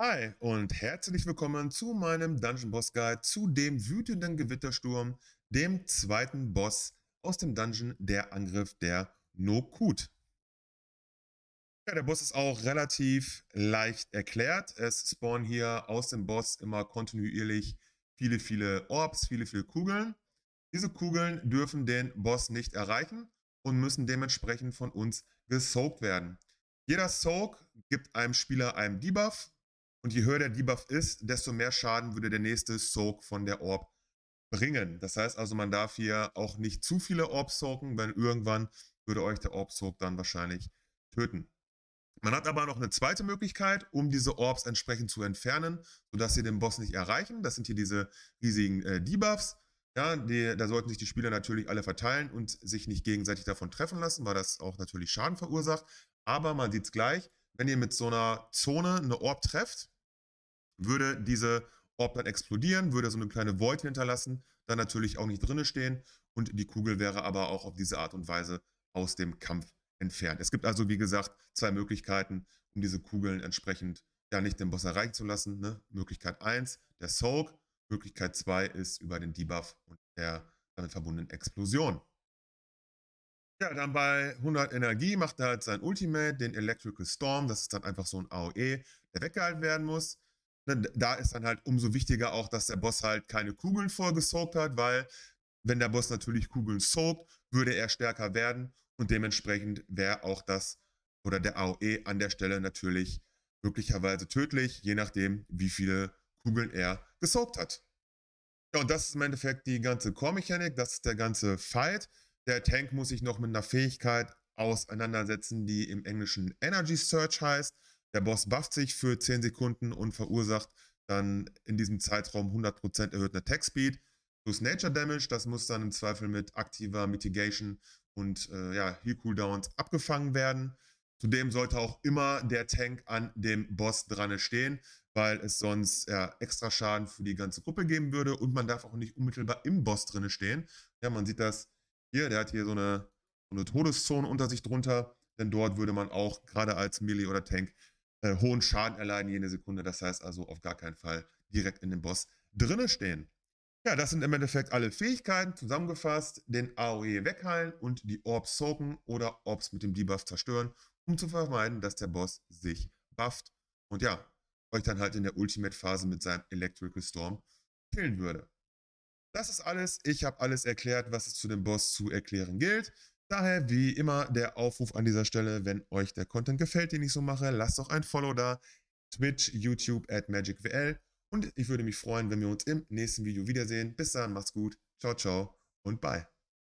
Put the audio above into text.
Hi und herzlich willkommen zu meinem Dungeon Boss Guide zu dem wütenden Gewittersturm, dem zweiten Boss aus dem Dungeon, der Angriff der Nokut. Ja, der Boss ist auch relativ leicht erklärt. Es spawnen hier aus dem Boss immer kontinuierlich viele, viele Orbs, viele, viele Kugeln. Diese Kugeln dürfen den Boss nicht erreichen und müssen dementsprechend von uns gesoakt werden. Jeder Soak gibt einem Spieler einen Debuff und je höher der Debuff ist, desto mehr Schaden würde der nächste Soak von der Orb bringen. Das heißt also, man darf hier auch nicht zu viele Orbs soaken, weil irgendwann würde euch der Orb Soak dann wahrscheinlich töten. Man hat aber noch eine zweite Möglichkeit, um diese Orbs entsprechend zu entfernen, sodass sie den Boss nicht erreichen. Das sind hier diese riesigen äh, Debuffs. Ja, die, da sollten sich die Spieler natürlich alle verteilen und sich nicht gegenseitig davon treffen lassen, weil das auch natürlich Schaden verursacht. Aber man sieht es gleich, wenn ihr mit so einer Zone eine Orb trefft, würde diese Orb dann explodieren, würde so eine kleine Void hinterlassen, dann natürlich auch nicht drinne stehen und die Kugel wäre aber auch auf diese Art und Weise aus dem Kampf entfernt. Es gibt also, wie gesagt, zwei Möglichkeiten, um diese Kugeln entsprechend ja nicht den Boss erreichen zu lassen. Ne? Möglichkeit 1, der Soak. Möglichkeit 2 ist über den Debuff und der damit verbundenen Explosion. Ja, dann bei 100 Energie macht er halt sein Ultimate, den Electrical Storm. Das ist dann einfach so ein AOE, der weggehalten werden muss. Ne, da ist dann halt umso wichtiger auch, dass der Boss halt keine Kugeln vorgesaugt hat, weil wenn der Boss natürlich Kugeln saugt, würde er stärker werden und dementsprechend wäre auch das oder der AOE an der Stelle natürlich möglicherweise tödlich, je nachdem, wie viele Kugeln er gesaugt hat. Ja, und das ist im Endeffekt die ganze Core-Mechanik, das ist der ganze Fight. Der Tank muss sich noch mit einer Fähigkeit auseinandersetzen, die im Englischen Energy Search heißt der Boss bufft sich für 10 Sekunden und verursacht dann in diesem Zeitraum 100% erhöhten Attack Speed plus Nature Damage. Das muss dann im Zweifel mit aktiver Mitigation und äh, ja, Heal Cooldowns abgefangen werden. Zudem sollte auch immer der Tank an dem Boss dran stehen, weil es sonst ja, extra Schaden für die ganze Gruppe geben würde und man darf auch nicht unmittelbar im Boss drin stehen. Ja, man sieht das hier, der hat hier so eine, so eine Todeszone unter sich drunter, denn dort würde man auch gerade als Melee oder Tank äh, hohen Schaden erleiden jede Sekunde. Das heißt also auf gar keinen Fall direkt in dem Boss drinnen stehen. Ja, das sind im Endeffekt alle Fähigkeiten zusammengefasst. Den AOE wegheilen und die Orbs soaken oder Orbs mit dem Debuff zerstören, um zu vermeiden, dass der Boss sich bufft. Und ja, euch dann halt in der Ultimate-Phase mit seinem Electrical Storm killen würde. Das ist alles. Ich habe alles erklärt, was es zu dem Boss zu erklären gilt. Daher wie immer der Aufruf an dieser Stelle, wenn euch der Content gefällt, den ich so mache, lasst doch ein Follow da. Twitch, YouTube at MagicWL. Und ich würde mich freuen, wenn wir uns im nächsten Video wiedersehen. Bis dann, macht's gut. Ciao, ciao und bye.